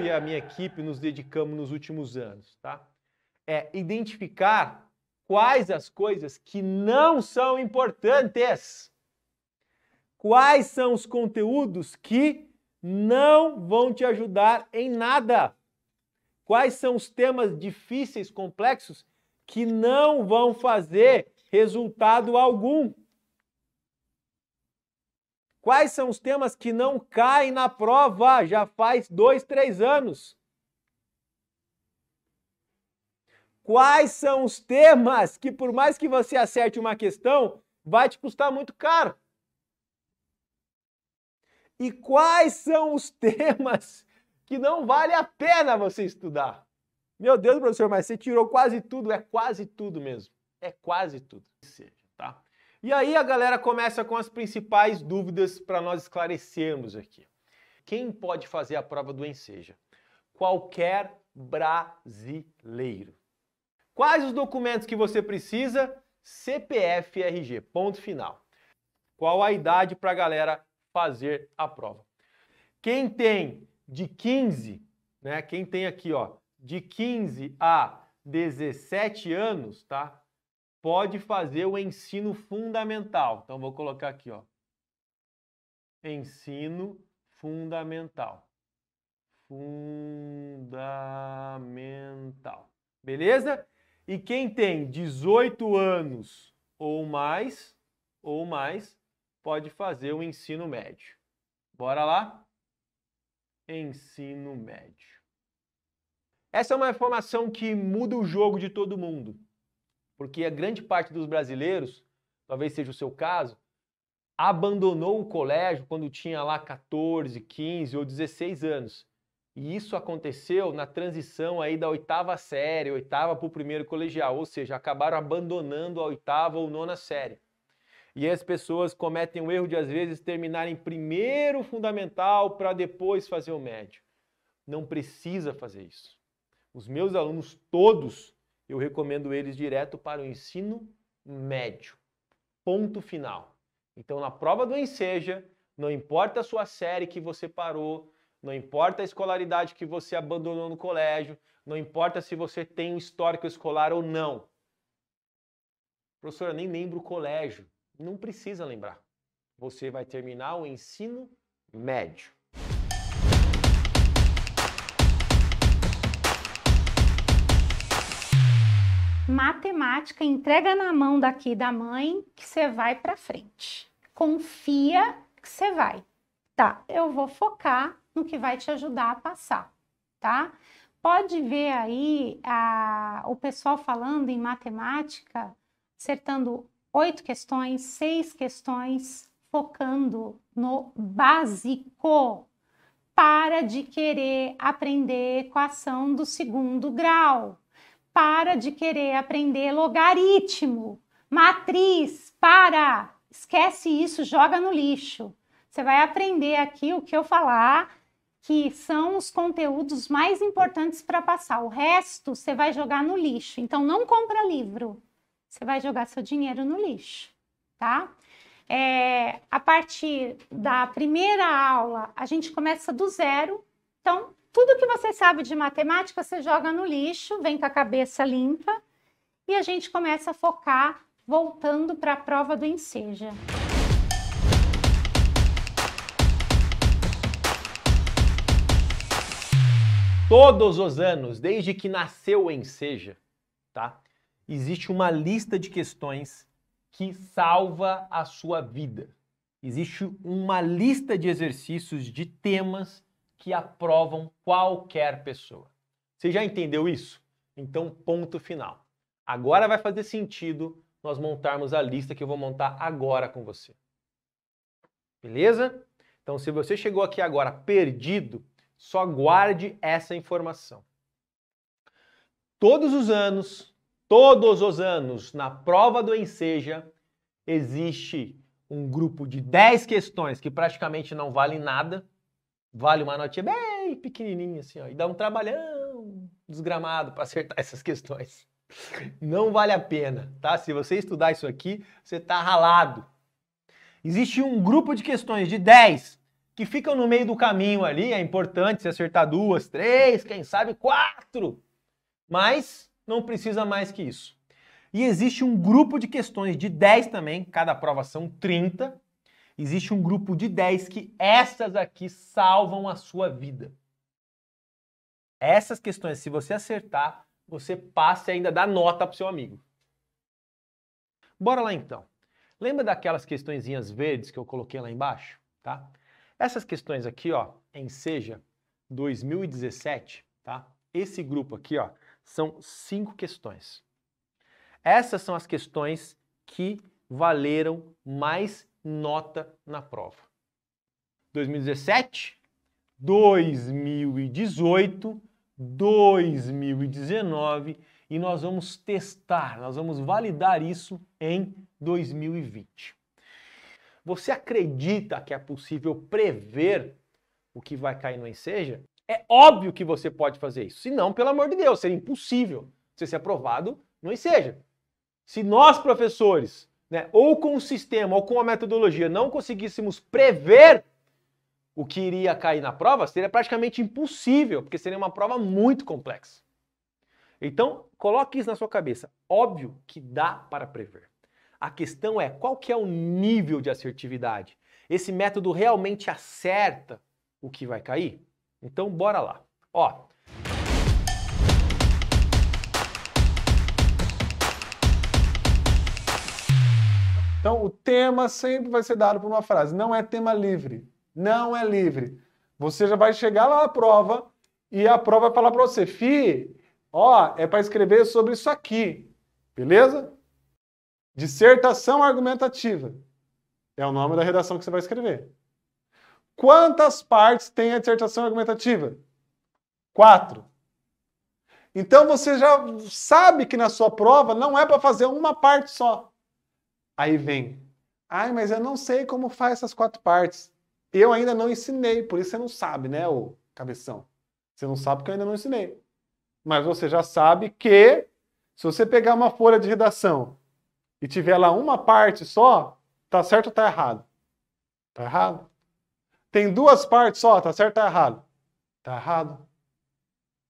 e a minha equipe nos dedicamos nos últimos anos, tá? É identificar quais as coisas que não são importantes. Quais são os conteúdos que não vão te ajudar em nada? Quais são os temas difíceis, complexos que não vão fazer resultado algum? Quais são os temas que não caem na prova já faz dois, três anos? Quais são os temas que, por mais que você acerte uma questão, vai te custar muito caro? E quais são os temas que não vale a pena você estudar? Meu Deus, professor, mas você tirou quase tudo, é quase tudo mesmo. É quase tudo. Seja, tá? E aí a galera começa com as principais dúvidas para nós esclarecermos aqui. Quem pode fazer a prova do Enseja? Qualquer brasileiro. Quais os documentos que você precisa? CPF RG, ponto final. Qual a idade para a galera fazer a prova? Quem tem de 15, né? Quem tem aqui, ó, de 15 a 17 anos, tá? pode fazer o ensino fundamental. Então vou colocar aqui, ó. Ensino fundamental. Fundamental. Beleza? E quem tem 18 anos ou mais, ou mais, pode fazer o ensino médio. Bora lá? Ensino médio. Essa é uma informação que muda o jogo de todo mundo. Porque a grande parte dos brasileiros, talvez seja o seu caso, abandonou o colégio quando tinha lá 14, 15 ou 16 anos. E isso aconteceu na transição aí da oitava série, oitava para o primeiro colegial, ou seja, acabaram abandonando a oitava ou nona série. E as pessoas cometem o erro de, às vezes, terminarem primeiro o fundamental para depois fazer o médio. Não precisa fazer isso. Os meus alunos todos eu recomendo eles direto para o ensino médio. Ponto final. Então, na prova do Enseja, não importa a sua série que você parou, não importa a escolaridade que você abandonou no colégio, não importa se você tem um histórico escolar ou não. Professora, nem lembro o colégio. Não precisa lembrar. Você vai terminar o ensino médio. matemática, entrega na mão daqui da mãe que você vai para frente. Confia que você vai. Tá, eu vou focar no que vai te ajudar a passar, tá? Pode ver aí a, o pessoal falando em matemática, acertando oito questões, seis questões, focando no básico. Para de querer aprender equação do segundo grau para de querer aprender logaritmo, matriz, para. Esquece isso, joga no lixo. Você vai aprender aqui o que eu falar, que são os conteúdos mais importantes para passar. O resto você vai jogar no lixo. Então não compra livro. Você vai jogar seu dinheiro no lixo, tá? É, a partir da primeira aula, a gente começa do zero. Então, tudo que você sabe de matemática você joga no lixo, vem com a cabeça limpa e a gente começa a focar voltando para a prova do Enseja. Todos os anos, desde que nasceu o Enseja, tá? Existe uma lista de questões que salva a sua vida. Existe uma lista de exercícios de temas que aprovam qualquer pessoa. Você já entendeu isso? Então, ponto final. Agora vai fazer sentido nós montarmos a lista que eu vou montar agora com você. Beleza? Então, se você chegou aqui agora perdido, só guarde essa informação. Todos os anos, todos os anos, na prova do Enseja, existe um grupo de 10 questões que praticamente não valem nada, vale uma notinha bem pequenininha, assim, ó, e dá um trabalhão desgramado para acertar essas questões. Não vale a pena, tá? Se você estudar isso aqui, você tá ralado. Existe um grupo de questões de 10 que ficam no meio do caminho ali, é importante se acertar duas, três, quem sabe quatro, mas não precisa mais que isso. E existe um grupo de questões de 10 também, cada prova são 30, Existe um grupo de 10 que essas aqui salvam a sua vida. Essas questões, se você acertar, você passa e ainda dá nota para o seu amigo. Bora lá então. Lembra daquelas questõezinhas verdes que eu coloquei lá embaixo, tá? Essas questões aqui, ó, em Seja 2017, tá? Esse grupo aqui, ó, são cinco questões. Essas são as questões que valeram mais nota na prova. 2017, 2018, 2019 e nós vamos testar, nós vamos validar isso em 2020. Você acredita que é possível prever o que vai cair no enseja? É óbvio que você pode fazer isso. Se não, pelo amor de Deus, seria impossível você ser aprovado no enseja. Se nós, professores, né, ou com o sistema ou com a metodologia não conseguíssemos prever o que iria cair na prova, seria praticamente impossível, porque seria uma prova muito complexa. Então, coloque isso na sua cabeça. Óbvio que dá para prever. A questão é qual que é o nível de assertividade. Esse método realmente acerta o que vai cair? Então, bora lá. Ó, Então, o tema sempre vai ser dado por uma frase. Não é tema livre. Não é livre. Você já vai chegar lá na prova e a prova vai falar para você, Fi, ó, é para escrever sobre isso aqui. Beleza? Dissertação argumentativa. É o nome da redação que você vai escrever. Quantas partes tem a dissertação argumentativa? Quatro. Então você já sabe que na sua prova não é para fazer uma parte só. Aí vem, ai, mas eu não sei como faz essas quatro partes. Eu ainda não ensinei, por isso você não sabe, né, ô cabeção? Você não sabe porque eu ainda não ensinei. Mas você já sabe que se você pegar uma folha de redação e tiver lá uma parte só, tá certo ou tá errado? Tá errado. Tem duas partes só, tá certo ou tá errado? Tá errado.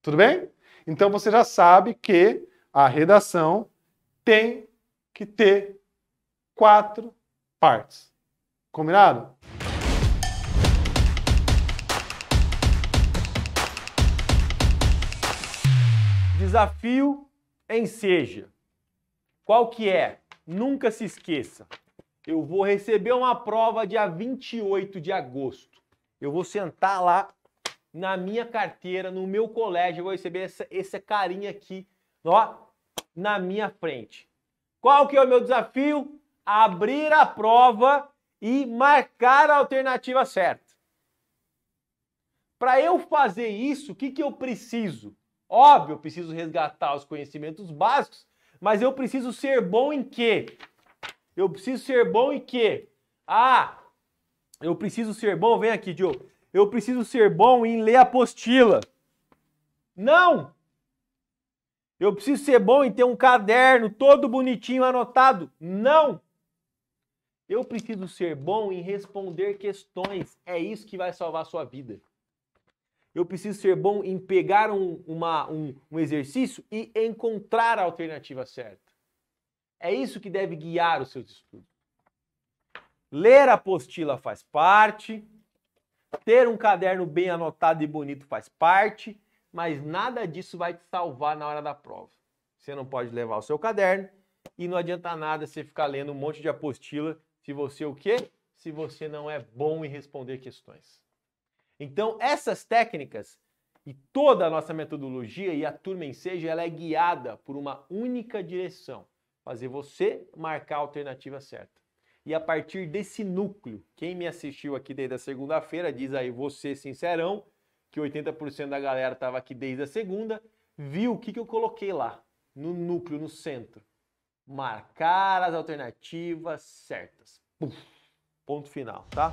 Tudo bem? Então você já sabe que a redação tem que ter quatro partes. Combinado? Desafio em seja. Qual que é? Nunca se esqueça. Eu vou receber uma prova dia 28 de agosto. Eu vou sentar lá na minha carteira, no meu colégio, eu vou receber essa, essa carinha aqui, ó, na minha frente. Qual que é o meu desafio? abrir a prova e marcar a alternativa certa. Para eu fazer isso, o que, que eu preciso? Óbvio, eu preciso resgatar os conhecimentos básicos, mas eu preciso ser bom em quê? Eu preciso ser bom em quê? Ah, eu preciso ser bom, vem aqui, Diogo. Eu preciso ser bom em ler apostila. Não! Eu preciso ser bom em ter um caderno todo bonitinho anotado. Não! Eu preciso ser bom em responder questões. É isso que vai salvar a sua vida. Eu preciso ser bom em pegar um, uma, um, um exercício e encontrar a alternativa certa. É isso que deve guiar os seus estudos. Ler a apostila faz parte, ter um caderno bem anotado e bonito faz parte, mas nada disso vai te salvar na hora da prova. Você não pode levar o seu caderno e não adianta nada você ficar lendo um monte de apostila se você o quê? Se você não é bom em responder questões. Então, essas técnicas e toda a nossa metodologia e a turma em seja, ela é guiada por uma única direção, fazer você marcar a alternativa certa. E a partir desse núcleo, quem me assistiu aqui desde a segunda-feira, diz aí você sincerão, que 80% da galera estava aqui desde a segunda, viu o que, que eu coloquei lá, no núcleo, no centro. Marcar as alternativas certas ponto final, tá?